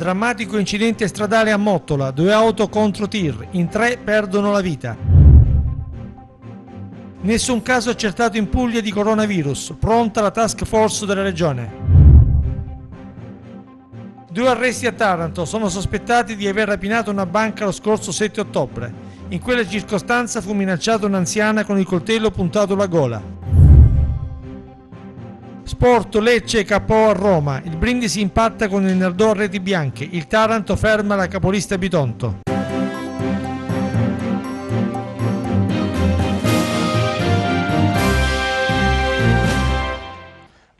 Drammatico incidente stradale a Mottola, due auto contro tir, in tre perdono la vita. Nessun caso accertato in Puglia di coronavirus, pronta la task force della regione. Due arresti a Taranto sono sospettati di aver rapinato una banca lo scorso 7 ottobre. In quella circostanza fu minacciata un'anziana con il coltello puntato alla gola. Sport, Lecce, capo a Roma. Il Brindisi impatta con il Nardò reti bianche. Il Taranto ferma la capolista Bitonto.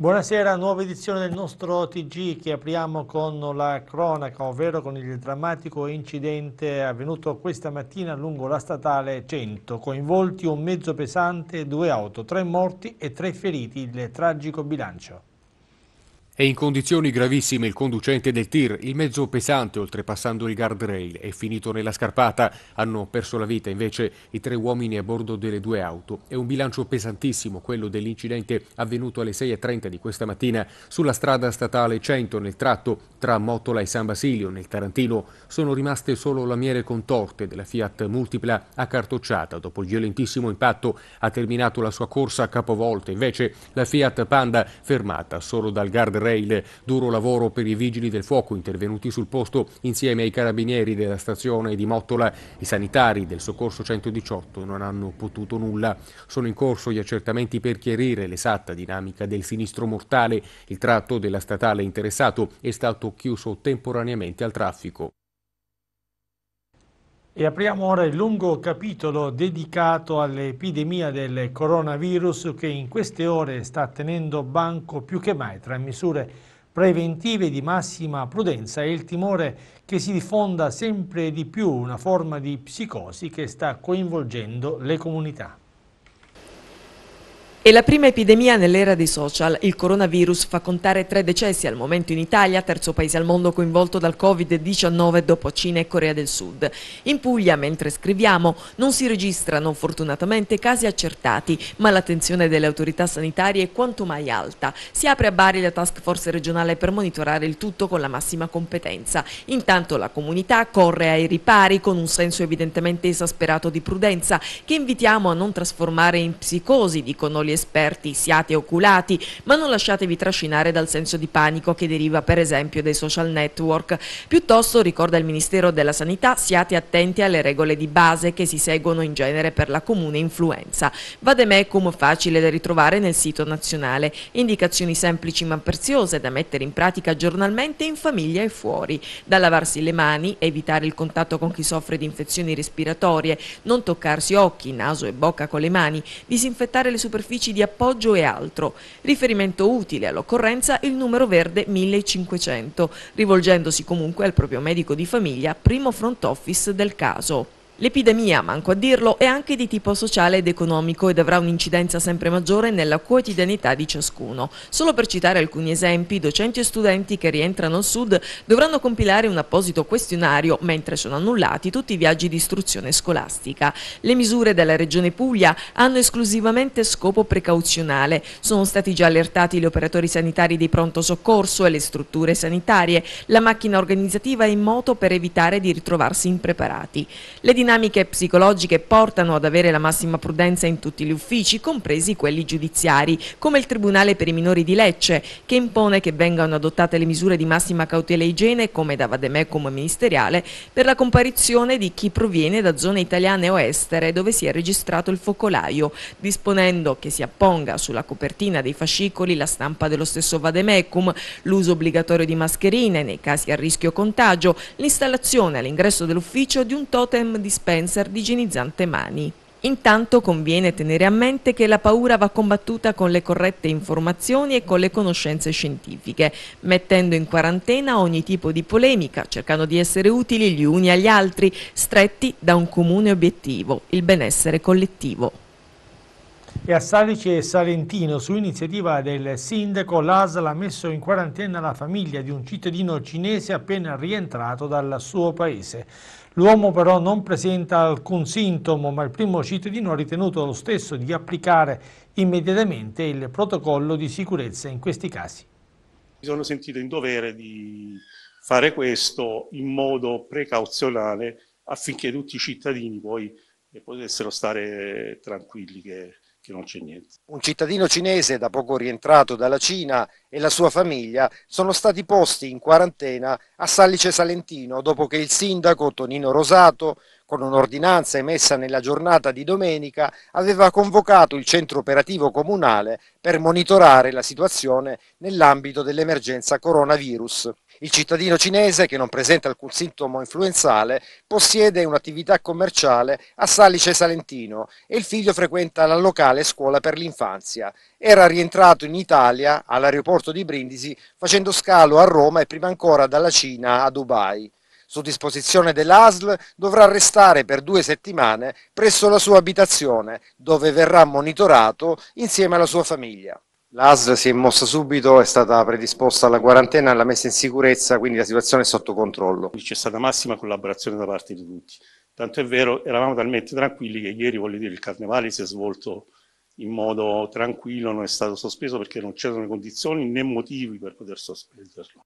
Buonasera, nuova edizione del nostro TG che apriamo con la cronaca, ovvero con il drammatico incidente avvenuto questa mattina lungo la statale 100, coinvolti un mezzo pesante, due auto, tre morti e tre feriti, il tragico bilancio. È in condizioni gravissime il conducente del tir, il mezzo pesante oltrepassando il guardrail è finito nella scarpata. Hanno perso la vita invece i tre uomini a bordo delle due auto. È un bilancio pesantissimo quello dell'incidente avvenuto alle 6.30 di questa mattina sulla strada statale 100 nel tratto tra Mottola e San Basilio nel Tarantino. Sono rimaste solo lamiere contorte della Fiat Multipla accartocciata dopo il violentissimo impatto. Ha terminato la sua corsa a capovolta invece la Fiat Panda fermata solo dal guardrail rail. Duro lavoro per i vigili del fuoco intervenuti sul posto insieme ai carabinieri della stazione di Mottola. I sanitari del soccorso 118 non hanno potuto nulla. Sono in corso gli accertamenti per chiarire l'esatta dinamica del sinistro mortale. Il tratto della statale interessato è stato chiuso temporaneamente al traffico. E apriamo ora il lungo capitolo dedicato all'epidemia del coronavirus che in queste ore sta tenendo banco più che mai tra misure preventive di massima prudenza e il timore che si diffonda sempre di più una forma di psicosi che sta coinvolgendo le comunità. È la prima epidemia nell'era dei social. Il coronavirus fa contare tre decessi al momento in Italia, terzo paese al mondo coinvolto dal Covid-19 dopo Cina e Corea del Sud. In Puglia, mentre scriviamo, non si registrano fortunatamente casi accertati, ma l'attenzione delle autorità sanitarie è quanto mai alta. Si apre a Bari la task force regionale per monitorare il tutto con la massima competenza. Intanto la comunità corre ai ripari con un senso evidentemente esasperato di prudenza che invitiamo a non trasformare in psicosi, dicono gli consapevoli esperti, siate oculati, ma non lasciatevi trascinare dal senso di panico che deriva per esempio dai social network. Piuttosto, ricorda il Ministero della Sanità, siate attenti alle regole di base che si seguono in genere per la comune influenza. Vademecum facile da ritrovare nel sito nazionale, indicazioni semplici ma preziose da mettere in pratica giornalmente in famiglia e fuori, da lavarsi le mani, evitare il contatto con chi soffre di infezioni respiratorie, non toccarsi occhi, naso e bocca con le mani, disinfettare le superfici medici di appoggio e altro. Riferimento utile all'occorrenza il numero verde 1500, rivolgendosi comunque al proprio medico di famiglia, primo front office del caso. L'epidemia, manco a dirlo, è anche di tipo sociale ed economico ed avrà un'incidenza sempre maggiore nella quotidianità di ciascuno. Solo per citare alcuni esempi, docenti e studenti che rientrano al sud dovranno compilare un apposito questionario, mentre sono annullati tutti i viaggi di istruzione scolastica. Le misure della Regione Puglia hanno esclusivamente scopo precauzionale. Sono stati già allertati gli operatori sanitari di pronto soccorso e le strutture sanitarie. La macchina organizzativa è in moto per evitare di ritrovarsi impreparati. Le dinamiche psicologiche portano ad avere la massima prudenza in tutti gli uffici, compresi quelli giudiziari, come il Tribunale per i minori di Lecce, che impone che vengano adottate le misure di massima cautela e igiene, come da Vademecum ministeriale, per la comparizione di chi proviene da zone italiane o estere dove si è registrato il focolaio, disponendo che si apponga sulla copertina dei fascicoli la stampa dello stesso Vademecum, l'uso obbligatorio di mascherine nei casi a rischio contagio, l'installazione all'ingresso dell'ufficio di un totem disponibile dispenser di igienizzante mani. Intanto conviene tenere a mente che la paura va combattuta con le corrette informazioni e con le conoscenze scientifiche, mettendo in quarantena ogni tipo di polemica, cercando di essere utili gli uni agli altri, stretti da un comune obiettivo, il benessere collettivo. E a Salice e Salentino, su iniziativa del sindaco, l'ASL ha messo in quarantena la famiglia di un cittadino cinese appena rientrato dal suo paese. L'uomo però non presenta alcun sintomo, ma il primo cittadino ha ritenuto lo stesso di applicare immediatamente il protocollo di sicurezza in questi casi. Mi sono sentito in dovere di fare questo in modo precauzionale affinché tutti i cittadini poi eh, potessero stare tranquilli che che non c'è niente. Un cittadino cinese da poco rientrato dalla Cina e la sua famiglia sono stati posti in quarantena a Salice Salentino dopo che il sindaco Tonino Rosato, con un'ordinanza emessa nella giornata di domenica, aveva convocato il centro operativo comunale per monitorare la situazione nell'ambito dell'emergenza coronavirus. Il cittadino cinese, che non presenta alcun sintomo influenzale, possiede un'attività commerciale a Salice Salentino e il figlio frequenta la locale scuola per l'infanzia. Era rientrato in Italia all'aeroporto di Brindisi facendo scalo a Roma e prima ancora dalla Cina a Dubai su disposizione dell'ASL, dovrà restare per due settimane presso la sua abitazione, dove verrà monitorato insieme alla sua famiglia. L'ASL si è mossa subito, è stata predisposta alla quarantena, alla messa in sicurezza, quindi la situazione è sotto controllo. C'è stata massima collaborazione da parte di tutti. Tanto è vero, eravamo talmente tranquilli che ieri, voglio dire, il carnevale si è svolto in modo tranquillo, non è stato sospeso perché non c'erano le condizioni né motivi per poter sospenderlo.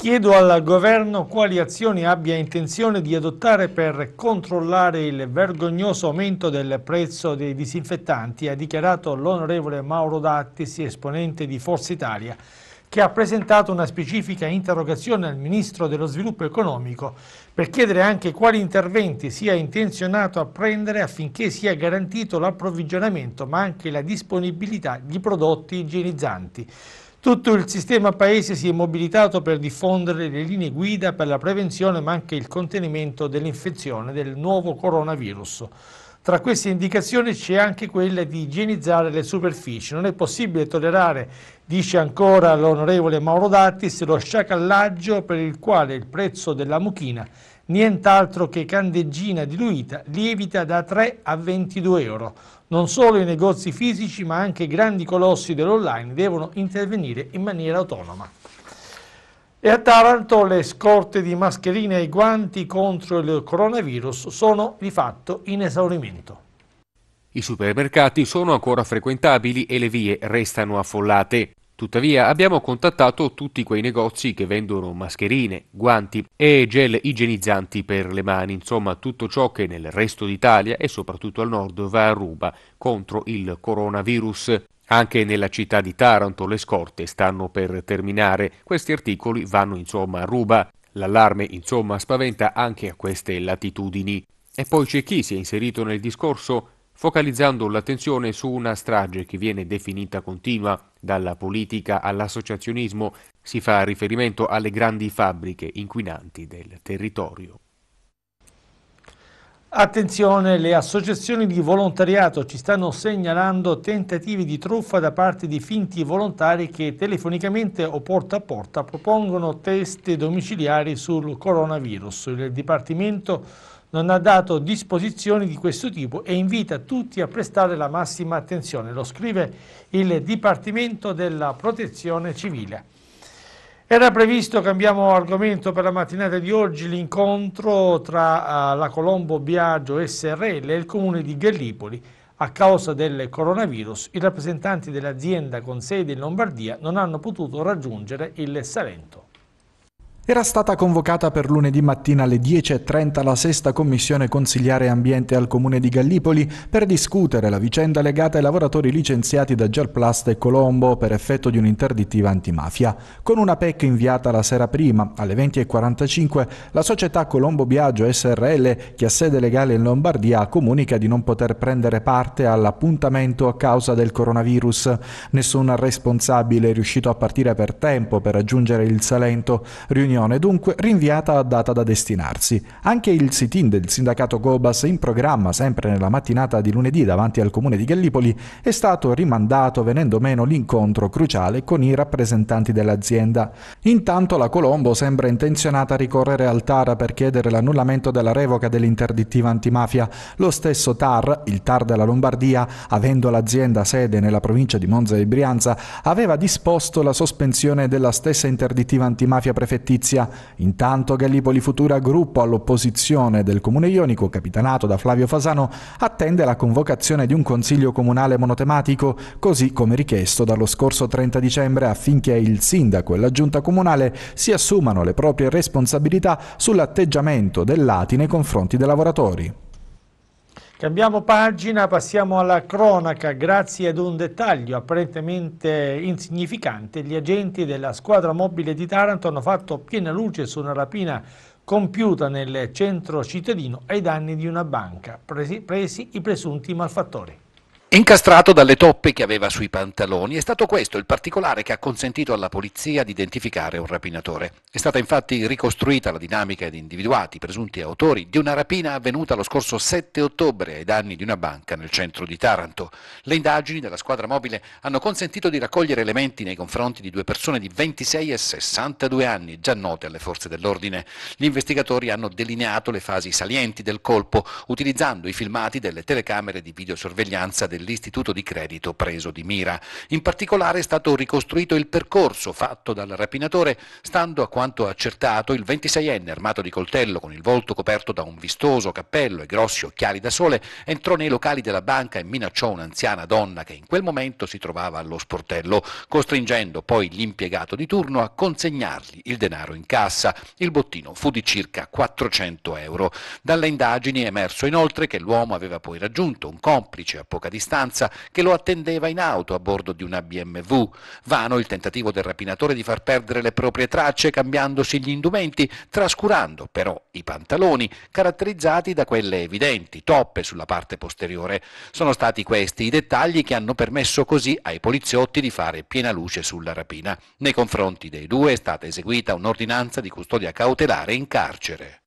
Chiedo al governo quali azioni abbia intenzione di adottare per controllare il vergognoso aumento del prezzo dei disinfettanti, ha dichiarato l'onorevole Mauro Dattis, esponente di Forza Italia, che ha presentato una specifica interrogazione al Ministro dello Sviluppo Economico per chiedere anche quali interventi sia intenzionato a prendere affinché sia garantito l'approvvigionamento ma anche la disponibilità di prodotti igienizzanti. Tutto il sistema Paese si è mobilitato per diffondere le linee guida per la prevenzione ma anche il contenimento dell'infezione del nuovo coronavirus. Tra queste indicazioni c'è anche quella di igienizzare le superfici. Non è possibile tollerare, dice ancora l'onorevole Mauro Dattis, lo sciacallaggio per il quale il prezzo della mucchina nient'altro che candeggina diluita, lievita da 3 a 22 euro. Non solo i negozi fisici ma anche i grandi colossi dell'online devono intervenire in maniera autonoma. E a Taranto le scorte di mascherine e guanti contro il coronavirus sono di fatto in esaurimento. I supermercati sono ancora frequentabili e le vie restano affollate. Tuttavia abbiamo contattato tutti quei negozi che vendono mascherine, guanti e gel igienizzanti per le mani, insomma tutto ciò che nel resto d'Italia e soprattutto al nord va a ruba contro il coronavirus. Anche nella città di Taranto le scorte stanno per terminare, questi articoli vanno insomma a ruba. L'allarme insomma spaventa anche a queste latitudini. E poi c'è chi si è inserito nel discorso focalizzando l'attenzione su una strage che viene definita continua dalla politica all'associazionismo si fa riferimento alle grandi fabbriche inquinanti del territorio. Attenzione, le associazioni di volontariato ci stanno segnalando tentativi di truffa da parte di finti volontari che telefonicamente o porta a porta propongono test domiciliari sul coronavirus. Il Dipartimento non ha dato disposizioni di questo tipo e invita tutti a prestare la massima attenzione. Lo scrive il Dipartimento della Protezione Civile. Era previsto, cambiamo argomento per la mattinata di oggi, l'incontro tra eh, la Colombo Biagio SRL e il comune di Gallipoli. A causa del coronavirus i rappresentanti dell'azienda con sede in Lombardia non hanno potuto raggiungere il Salento. Era stata convocata per lunedì mattina alle 10.30 la sesta commissione consigliare ambiente al comune di Gallipoli per discutere la vicenda legata ai lavoratori licenziati da Gelplast e Colombo per effetto di un'interdittiva antimafia. Con una PEC inviata la sera prima, alle 20.45, la società Colombo Biagio SRL, che ha sede legale in Lombardia, comunica di non poter prendere parte all'appuntamento a causa del coronavirus. Nessun responsabile è riuscito a partire per tempo per raggiungere il Salento. Riunione riunione dunque rinviata a data da destinarsi. Anche il sit-in del sindacato Gobas in programma sempre nella mattinata di lunedì davanti al comune di Gallipoli è stato rimandato venendo meno l'incontro cruciale con i rappresentanti dell'azienda. Intanto la Colombo sembra intenzionata a ricorrere al TAR per chiedere l'annullamento della revoca dell'interdittiva antimafia. Lo stesso TAR, il TAR della Lombardia, avendo l'azienda sede nella provincia di Monza e Brianza, aveva disposto la sospensione della stessa interdittiva antimafia prefettizia Venezia. Intanto Gallipoli Futura, gruppo all'opposizione del Comune Ionico, capitanato da Flavio Fasano, attende la convocazione di un Consiglio Comunale monotematico, così come richiesto dallo scorso 30 dicembre affinché il Sindaco e la Giunta Comunale si assumano le proprie responsabilità sull'atteggiamento dell'ATI nei confronti dei lavoratori. Cambiamo pagina, passiamo alla cronaca. Grazie ad un dettaglio apparentemente insignificante, gli agenti della squadra mobile di Taranto hanno fatto piena luce su una rapina compiuta nel centro cittadino ai danni di una banca, presi, presi i presunti malfattori. Incastrato dalle toppe che aveva sui pantaloni, è stato questo il particolare che ha consentito alla polizia di identificare un rapinatore. È stata infatti ricostruita la dinamica ed individuati i presunti autori di una rapina avvenuta lo scorso 7 ottobre ai danni di una banca nel centro di Taranto. Le indagini della squadra mobile hanno consentito di raccogliere elementi nei confronti di due persone di 26 e 62 anni, già note alle forze dell'ordine. Gli investigatori hanno delineato le fasi salienti del colpo, utilizzando i filmati delle telecamere di videosorveglianza del dell'istituto di credito preso di mira. In particolare è stato ricostruito il percorso fatto dal rapinatore, stando a quanto accertato il 26enne armato di coltello con il volto coperto da un vistoso cappello e grossi occhiali da sole, entrò nei locali della banca e minacciò un'anziana donna che in quel momento si trovava allo sportello, costringendo poi l'impiegato di turno a consegnargli il denaro in cassa. Il bottino fu di circa 400 euro. Dalle indagini è emerso inoltre che l'uomo aveva poi raggiunto un complice a poca distanza stanza che lo attendeva in auto a bordo di una BMW. Vano il tentativo del rapinatore di far perdere le proprie tracce cambiandosi gli indumenti, trascurando però i pantaloni, caratterizzati da quelle evidenti toppe sulla parte posteriore. Sono stati questi i dettagli che hanno permesso così ai poliziotti di fare piena luce sulla rapina. Nei confronti dei due è stata eseguita un'ordinanza di custodia cautelare in carcere.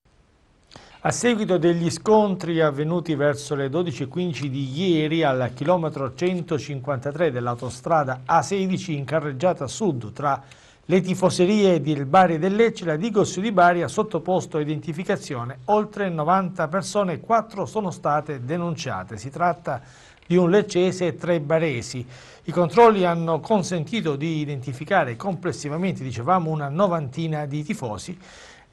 A seguito degli scontri avvenuti verso le 12.15 di ieri al chilometro 153 dell'autostrada A16 in carreggiata sud tra le tifoserie di Bari e del Lecce, la Digos di Bari ha sottoposto identificazione oltre 90 persone e 4 sono state denunciate. Si tratta di un leccese e tre baresi. I controlli hanno consentito di identificare complessivamente, dicevamo, una novantina di tifosi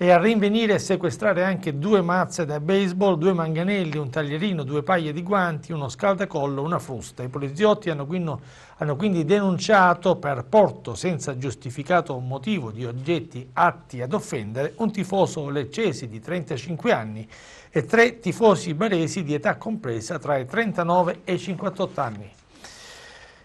e a rinvenire e sequestrare anche due mazze da baseball, due manganelli, un taglierino, due paia di guanti, uno scaldacollo, una frusta. I poliziotti hanno quindi, hanno quindi denunciato per porto senza giustificato motivo di oggetti atti ad offendere un tifoso leccesi di 35 anni e tre tifosi baresi di età compresa tra i 39 e i 58 anni.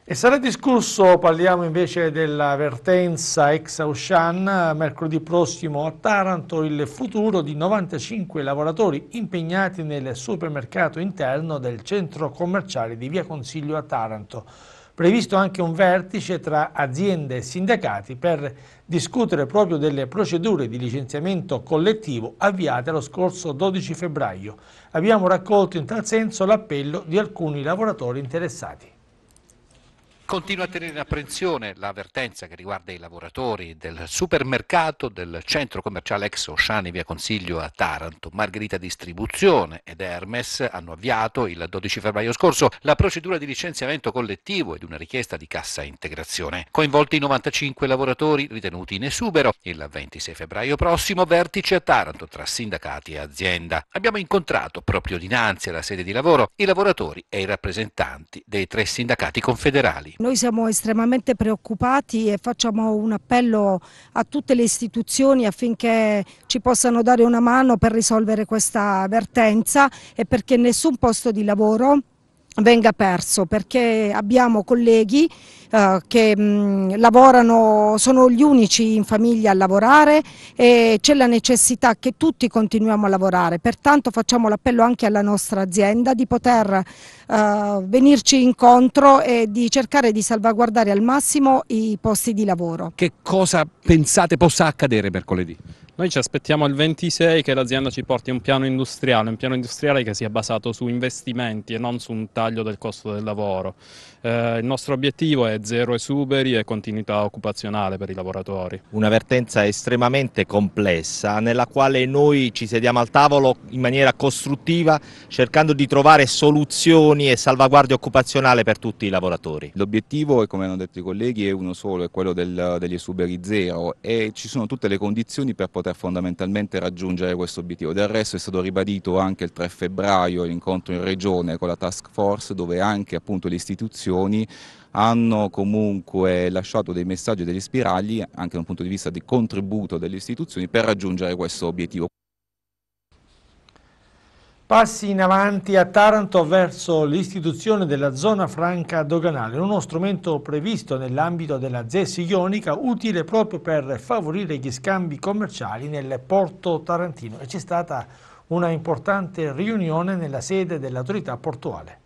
E sarà discusso, parliamo invece della vertenza ex Aushan, mercoledì prossimo a Taranto, il futuro di 95 lavoratori impegnati nel supermercato interno del centro commerciale di Via Consiglio a Taranto. Previsto anche un vertice tra aziende e sindacati per discutere proprio delle procedure di licenziamento collettivo avviate lo scorso 12 febbraio. Abbiamo raccolto in tal senso l'appello di alcuni lavoratori interessati. Continua a tenere in apprensione l'avvertenza che riguarda i lavoratori del supermercato del centro commerciale ex Osciani via Consiglio a Taranto. Margherita Distribuzione ed Hermes hanno avviato il 12 febbraio scorso la procedura di licenziamento collettivo ed una richiesta di cassa integrazione. Coinvolti 95 lavoratori ritenuti in esubero. Il 26 febbraio prossimo vertice a Taranto tra sindacati e azienda. Abbiamo incontrato proprio dinanzi alla sede di lavoro i lavoratori e i rappresentanti dei tre sindacati confederali. Noi siamo estremamente preoccupati e facciamo un appello a tutte le istituzioni affinché ci possano dare una mano per risolvere questa vertenza e perché nessun posto di lavoro venga perso perché abbiamo colleghi eh, che mh, mm, lavorano, sono gli unici in famiglia a lavorare e c'è la necessità che tutti continuiamo a lavorare, pertanto facciamo l'appello anche alla nostra azienda di poter eh, venirci incontro e di cercare di salvaguardare al massimo i posti di lavoro. Che cosa pensate possa accadere mercoledì? Noi ci aspettiamo il 26 che l'azienda ci porti un piano industriale, un piano industriale che sia basato su investimenti e non su un taglio del costo del lavoro. Eh, il nostro obiettivo è zero esuberi e continuità occupazionale per i lavoratori. Una vertenza estremamente complessa nella quale noi ci sediamo al tavolo in maniera costruttiva cercando di trovare soluzioni e salvaguardia occupazionale per tutti i lavoratori. L'obiettivo come hanno detto i colleghi è uno solo, è quello del, degli esuberi zero e ci sono tutte le condizioni per poter fondamentalmente raggiungere questo obiettivo. Del resto è stato ribadito anche il 3 febbraio l'incontro in regione con la task force dove anche appunto le istituzioni istituzioni hanno comunque lasciato dei messaggi e degli spiragli, anche da un punto di vista di contributo delle istituzioni, per raggiungere questo obiettivo. Passi in avanti a Taranto verso l'istituzione della zona franca doganale, uno strumento previsto nell'ambito della ZES ionica utile proprio per favorire gli scambi commerciali nel porto tarantino e c'è stata una importante riunione nella sede dell'autorità portuale.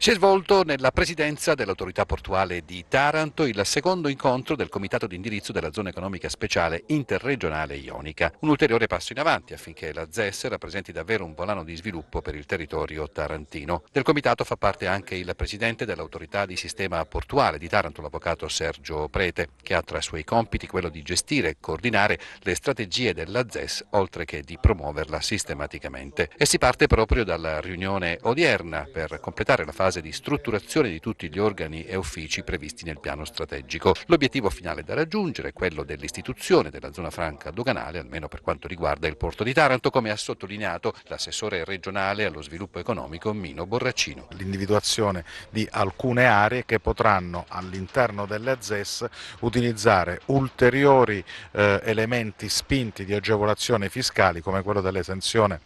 Si è svolto nella presidenza dell'autorità portuale di Taranto il secondo incontro del comitato di indirizzo della zona economica speciale interregionale ionica. Un ulteriore passo in avanti affinché la ZES rappresenti davvero un volano di sviluppo per il territorio tarantino. Del comitato fa parte anche il presidente dell'autorità di sistema portuale di Taranto, l'avvocato Sergio Prete, che ha tra i suoi compiti quello di gestire e coordinare le strategie della ZES oltre che di promuoverla sistematicamente. E si parte proprio dalla riunione odierna per completare la fase fase di strutturazione di tutti gli organi e uffici previsti nel piano strategico. L'obiettivo finale da raggiungere è quello dell'istituzione della zona franca doganale, almeno per quanto riguarda il porto di Taranto, come ha sottolineato l'assessore regionale allo sviluppo economico Mino Borraccino. L'individuazione di alcune aree che potranno all'interno delle ZES utilizzare ulteriori eh, elementi spinti di agevolazione fiscali come quello dell'esenzione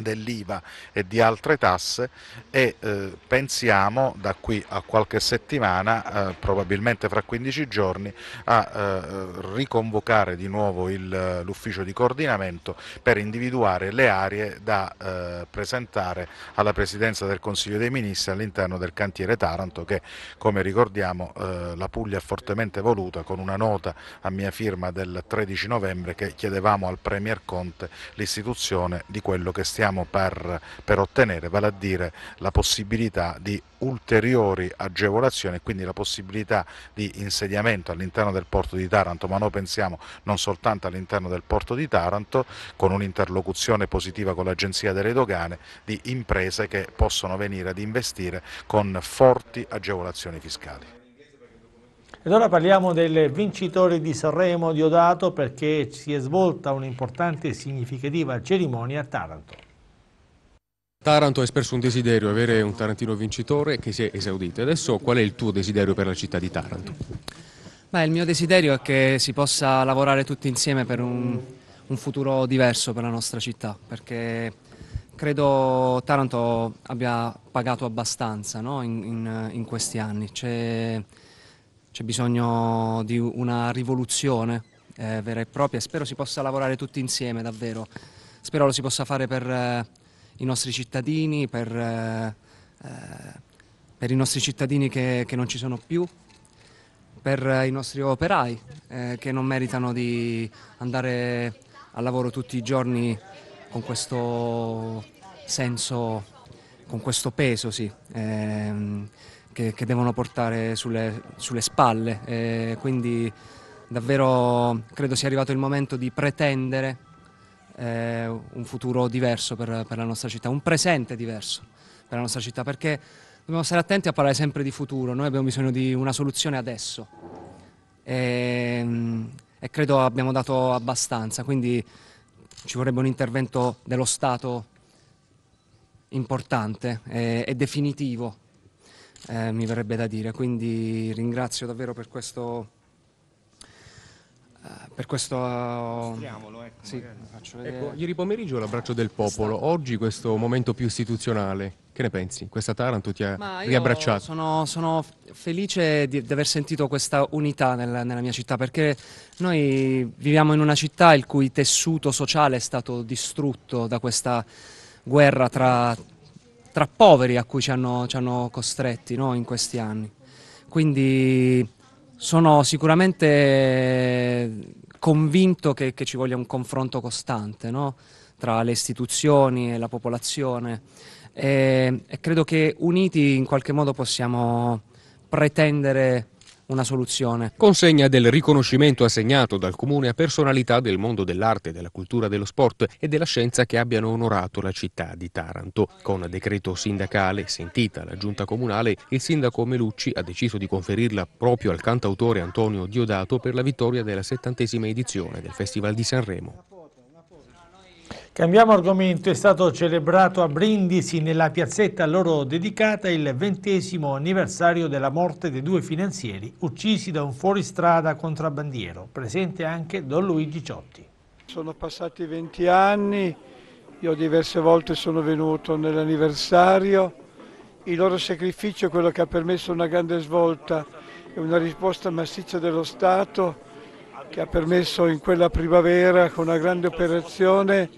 dell'IVA e di altre tasse e eh, pensiamo da qui a qualche settimana, eh, probabilmente fra 15 giorni, a eh, riconvocare di nuovo eh, l'ufficio di coordinamento per individuare le aree da eh, presentare alla Presidenza del Consiglio dei Ministri all'interno del cantiere Taranto che come ricordiamo eh, la Puglia ha fortemente voluta con una nota a mia firma del 13 novembre che chiedevamo al Premier Conte l'istituzione di quello che stiamo stiamo per, per ottenere, vale a dire la possibilità di ulteriori agevolazioni, quindi la possibilità di insediamento all'interno del porto di Taranto, ma noi pensiamo non soltanto all'interno del porto di Taranto, con un'interlocuzione positiva con l'Agenzia delle Dogane, di imprese che possono venire ad investire con forti agevolazioni fiscali. Ed ora parliamo del vincitore di Sanremo Diodato perché si è svolta un'importante e significativa cerimonia a Taranto. Taranto ha espresso un desiderio, avere un Tarantino vincitore che si è esaudito. Adesso qual è il tuo desiderio per la città di Taranto? Beh, il mio desiderio è che si possa lavorare tutti insieme per un, un futuro diverso per la nostra città, perché credo Taranto abbia pagato abbastanza no? in, in, in, questi anni. C'è, bisogno di una rivoluzione eh, vera e propria e spero si possa lavorare tutti insieme davvero. Spero lo si possa fare per... Eh, i nostri cittadini, per, eh, eh, per i nostri cittadini che, che, non ci sono più, per eh, i nostri operai eh, che non meritano di andare al lavoro tutti i giorni con questo senso, con questo peso sì, ehm, che, che, devono portare sulle, sulle spalle. Eh, quindi davvero credo sia arrivato il momento di pretendere eh, un futuro diverso per, per la nostra città, un presente diverso per la nostra città, perché dobbiamo stare attenti a parlare sempre di futuro, noi abbiamo bisogno di una soluzione adesso e, ehm, e credo abbiamo dato abbastanza, quindi ci vorrebbe un intervento dello Stato importante e, eh, e definitivo, eh, mi verrebbe da dire, quindi ringrazio davvero per questo per questo uh, ecco, sì, ecco, ieri pomeriggio l'abbraccio del popolo oggi questo momento più istituzionale che ne pensi? Questa Taranto ti ha riabbracciato sono, sono felice di, di, aver sentito questa unità nella, nella, mia città perché noi viviamo in una città il cui tessuto sociale è stato distrutto da questa guerra tra, tra poveri a cui ci hanno, ci hanno costretti no, in questi anni quindi sono sicuramente convinto che, che, ci voglia un confronto costante no? tra le istituzioni e la popolazione e, e credo che uniti in qualche modo possiamo pretendere una soluzione. Consegna del riconoscimento assegnato dal Comune a personalità del mondo dell'arte, della cultura, dello sport e della scienza che abbiano onorato la città di Taranto. Con decreto sindacale, sentita la giunta comunale, il sindaco Melucci ha deciso di conferirla proprio al cantautore Antonio Diodato per la vittoria della settantesima edizione del Festival di Sanremo. Cambiamo argomento, è stato celebrato a Brindisi nella piazzetta loro dedicata il ventesimo anniversario della morte dei due finanzieri uccisi da un fuoristrada contrabbandiero, presente anche Don Luigi Ciotti. Sono passati 20 anni, io diverse volte sono venuto nell'anniversario, il loro sacrificio è quello che ha permesso una grande svolta e una risposta massiccia dello Stato che ha permesso in quella primavera con una grande operazione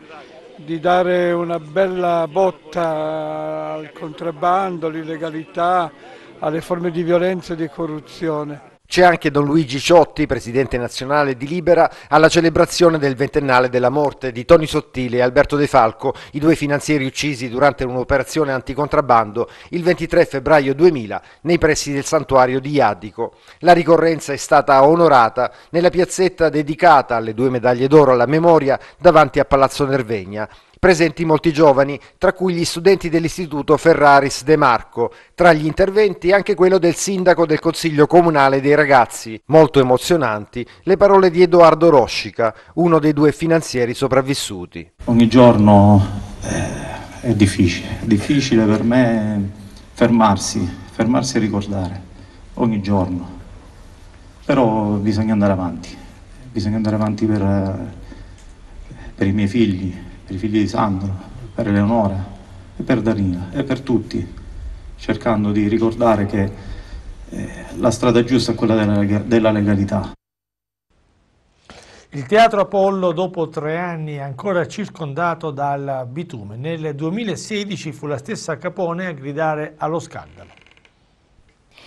di dare una bella botta al contrabbando, all'illegalità, alle forme di violenza e di corruzione. C'è anche Don Luigi Ciotti, presidente nazionale di Libera, alla celebrazione del ventennale della morte di Toni Sottile e Alberto De Falco, i due finanzieri uccisi durante un'operazione anticontrabbando il 23 febbraio 2000 nei pressi del santuario di Iadico. La ricorrenza è stata onorata nella piazzetta dedicata alle due medaglie d'oro alla memoria davanti a Palazzo Nervegna presenti molti giovani, tra cui gli studenti dell'istituto Ferraris De Marco. Tra gli interventi anche quello del sindaco del Consiglio Comunale dei Ragazzi. Molto emozionanti le parole di Edoardo Roscica, uno dei due finanzieri sopravvissuti. Ogni giorno eh, è difficile, difficile per me fermarsi, fermarsi e ricordare, ogni giorno. Però bisogna andare avanti, bisogna andare avanti per, eh, per i miei figli, per i figli di Sandro, per Eleonora e per Danila e per tutti, cercando di ricordare che eh, la strada giusta è quella della, della legalità. Il teatro Apollo, dopo tre anni, è ancora circondato dal bitume. Nel 2016 fu la stessa Capone a gridare allo scandalo.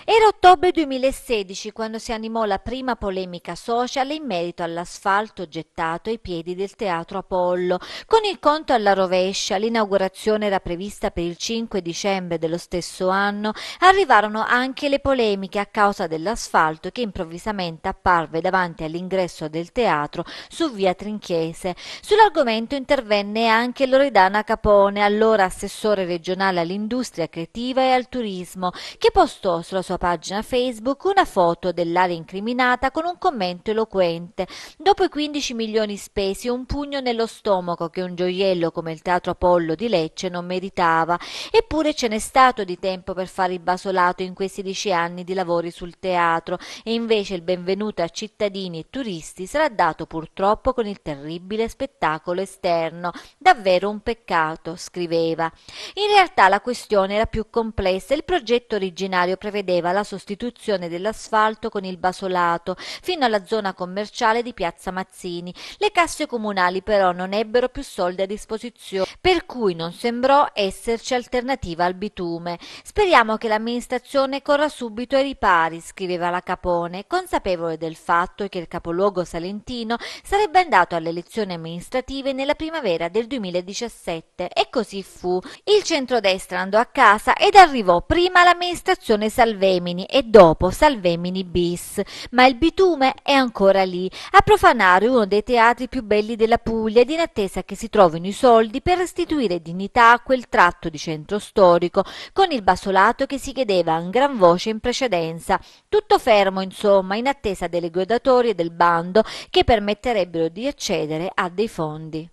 Era ottobre 2016 quando si animò la prima polemica social in merito all'asfalto gettato ai piedi del Teatro Apollo. Con il conto alla rovescia, l'inaugurazione era prevista per il 5 dicembre dello stesso anno, arrivarono anche le polemiche a causa dell'asfalto che improvvisamente apparve davanti all'ingresso del teatro su via Trinchiese. Sull'argomento intervenne anche Loredana Capone, allora assessore regionale all'industria creativa e al turismo, che postò sulla sua sua pagina Facebook una foto dell'area incriminata con un commento eloquente. Dopo i 15 milioni spesi, un pugno nello stomaco che un gioiello come il Teatro Apollo di Lecce non meritava. Eppure ce n'è stato di tempo per fare il basolato in questi dieci anni di lavori sul teatro e invece il benvenuto a cittadini e turisti sarà dato purtroppo con il terribile spettacolo esterno. Davvero un peccato, scriveva. In realtà la questione era più complessa. Il progetto originario prevedeva prevedeva la sostituzione dell'asfalto con il basolato fino alla zona commerciale di Piazza Mazzini. Le casse comunali però non ebbero più soldi a disposizione per cui non sembrò esserci alternativa al bitume. Speriamo che l'amministrazione corra subito ai ripari, scriveva la Capone, consapevole del fatto che il capoluogo salentino sarebbe andato alle elezioni amministrative nella primavera del 2017 e così fu. Il centrodestra andò a casa ed arrivò prima l'amministrazione Salvemini e dopo Salvemini bis, ma il bitume è ancora lì, a profanare uno dei teatri più belli della Puglia ed in attesa che si trovino i soldi per restituire dignità a quel tratto di centro storico, con il basolato che si chiedeva in gran voce in precedenza. Tutto fermo, insomma, in attesa delle guidatori e del bando che permetterebbero di accedere a dei fondi.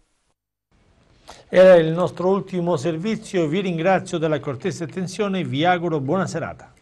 Era il nostro ultimo servizio, vi ringrazio della cortese attenzione e vi auguro buona serata.